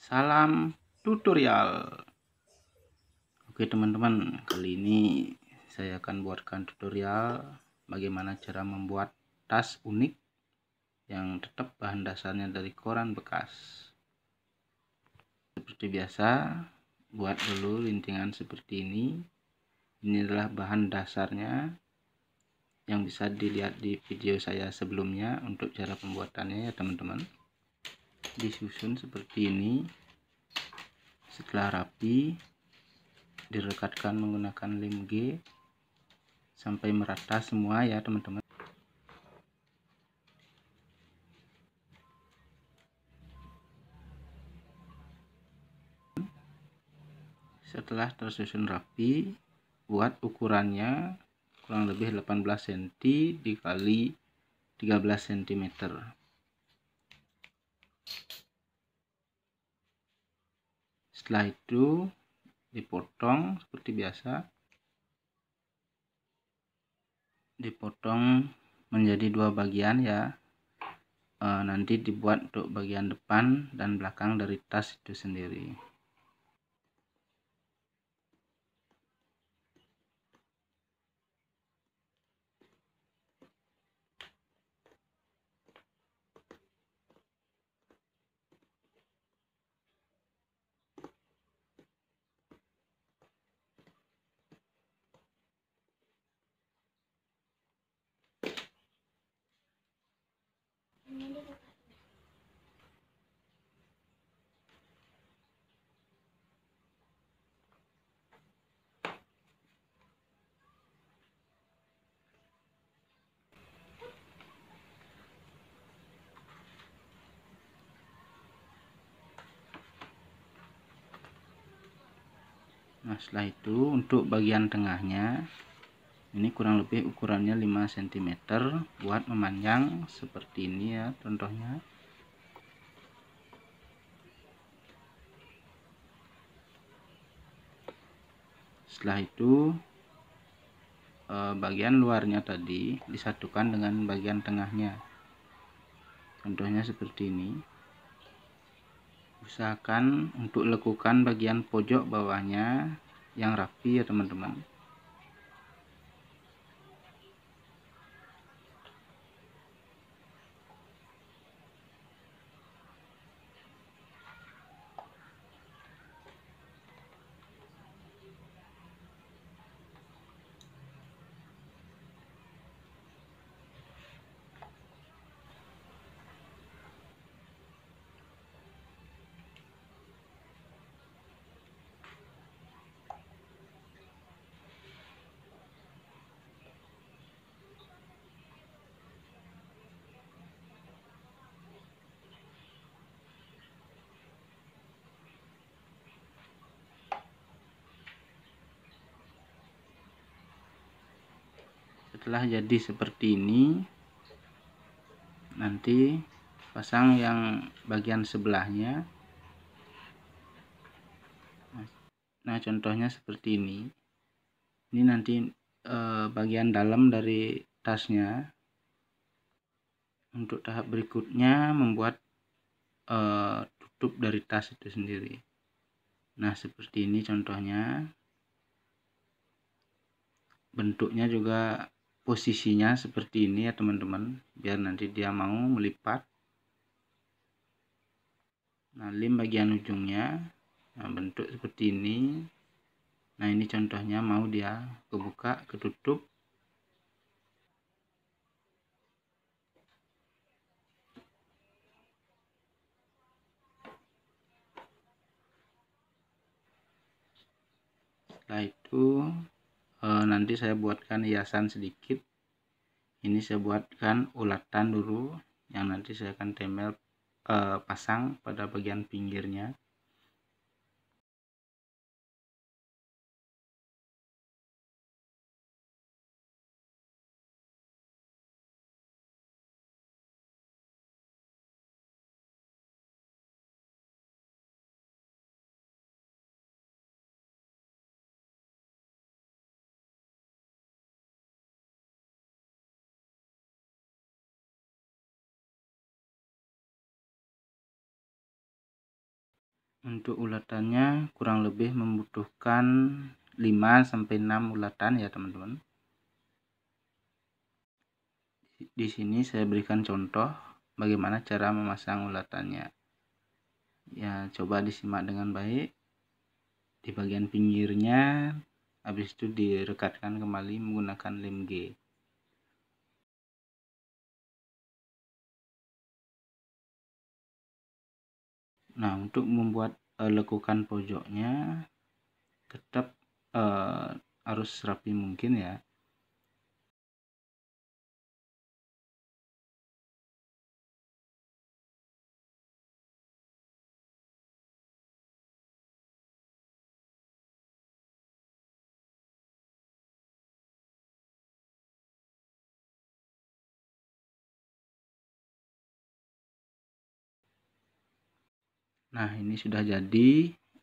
Salam tutorial. Oke teman-teman, kali ini saya akan buatkan tutorial bagaimana cara membuat tas unik yang tetap bahan dasarnya dari koran bekas. Seperti biasa, buat dulu lintingan seperti ini. Ini adalah bahan dasarnya yang bisa dilihat di video saya sebelumnya untuk cara pembuatannya ya teman-teman disusun seperti ini setelah rapi direkatkan menggunakan lem G sampai merata semua ya teman-teman setelah tersusun rapi buat ukurannya kurang lebih 18 cm dikali 13 cm setelah itu dipotong seperti biasa dipotong menjadi dua bagian ya e, nanti dibuat untuk bagian depan dan belakang dari tas itu sendiri nah setelah itu untuk bagian tengahnya ini kurang lebih ukurannya 5 cm buat memanjang seperti ini ya contohnya setelah itu eh, bagian luarnya tadi disatukan dengan bagian tengahnya contohnya seperti ini usahakan untuk lekukan bagian pojok bawahnya yang rapi ya teman-teman setelah jadi seperti ini nanti pasang yang bagian sebelahnya nah contohnya seperti ini ini nanti e, bagian dalam dari tasnya untuk tahap berikutnya membuat e, tutup dari tas itu sendiri nah seperti ini contohnya bentuknya juga posisinya seperti ini ya teman-teman biar nanti dia mau melipat nah lim bagian ujungnya nah, bentuk seperti ini nah ini contohnya mau dia kebuka ketutup setelah itu Eh, nanti saya buatkan hiasan sedikit ini saya buatkan ulatan dulu yang nanti saya akan tempel e, pasang pada bagian pinggirnya Untuk ulatannya kurang lebih membutuhkan 5 sampai 6 ulatan ya teman-teman. Di sini saya berikan contoh bagaimana cara memasang ulatannya. Ya, coba disimak dengan baik. Di bagian pinggirnya habis itu direkatkan kembali menggunakan lem G. nah untuk membuat uh, lekukan pojoknya tetap uh, harus rapi mungkin ya nah ini sudah jadi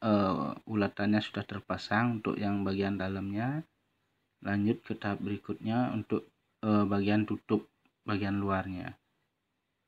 uh, ulatannya sudah terpasang untuk yang bagian dalamnya lanjut ke tahap berikutnya untuk uh, bagian tutup bagian luarnya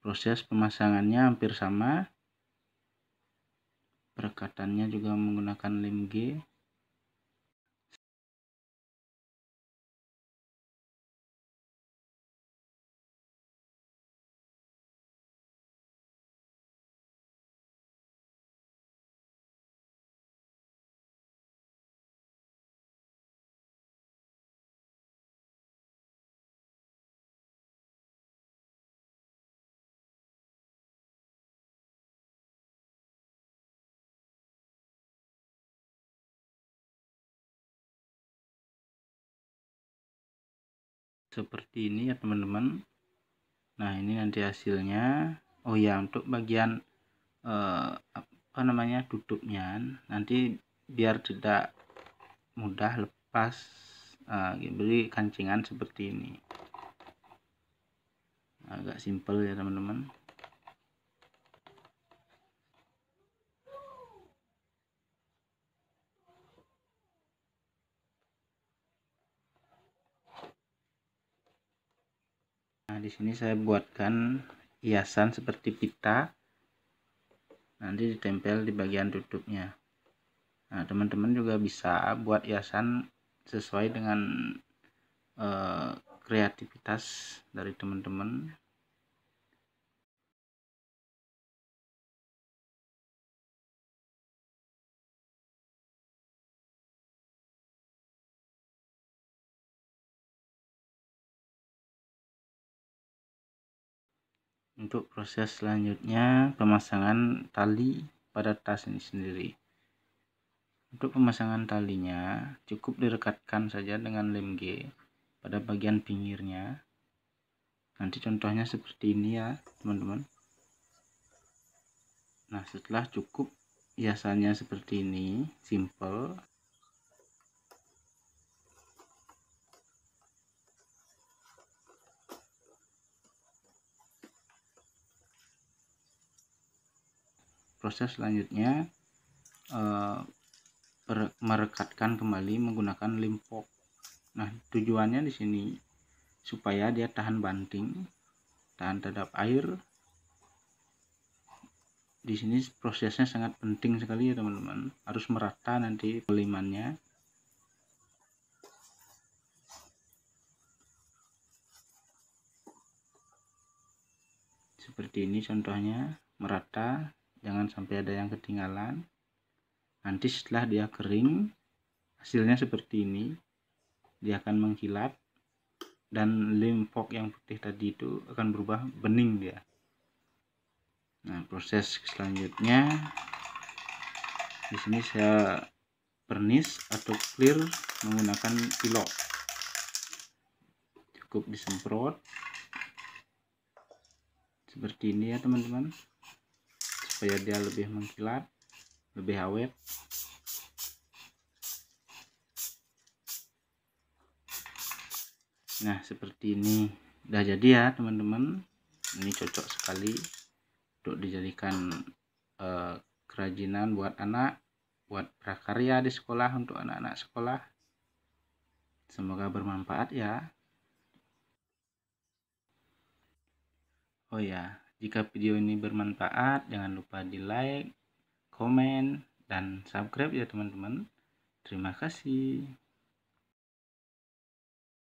proses pemasangannya hampir sama perekatannya juga menggunakan lem G seperti ini ya teman-teman nah ini nanti hasilnya oh ya untuk bagian eh, apa namanya tutupnya nanti biar tidak mudah lepas eh, ya, beri kancingan seperti ini agak simpel ya teman-teman di sini saya buatkan hiasan seperti pita nanti ditempel di bagian tutupnya nah teman-teman juga bisa buat hiasan sesuai dengan eh, kreativitas dari teman-teman untuk proses selanjutnya pemasangan tali pada tas ini sendiri untuk pemasangan talinya cukup direkatkan saja dengan lem G pada bagian pinggirnya nanti contohnya seperti ini ya teman-teman nah setelah cukup hiasannya seperti ini simple proses selanjutnya eh, merekatkan kembali menggunakan limpok. Nah, tujuannya di sini supaya dia tahan banting, tahan terhadap air. Di sini prosesnya sangat penting sekali ya teman-teman. Harus merata nanti pelimannya. Seperti ini contohnya merata jangan sampai ada yang ketinggalan nanti setelah dia kering hasilnya seperti ini dia akan mengkilap dan lem yang putih tadi itu akan berubah bening dia nah proses selanjutnya di sini saya pernis atau clear menggunakan pilok cukup disemprot seperti ini ya teman-teman supaya dia lebih mengkilat lebih awet nah seperti ini udah jadi ya teman-teman ini cocok sekali untuk dijadikan eh, kerajinan buat anak buat prakarya di sekolah untuk anak-anak sekolah semoga bermanfaat ya oh ya jika video ini bermanfaat, jangan lupa di like, komen, dan subscribe ya teman-teman. Terima kasih.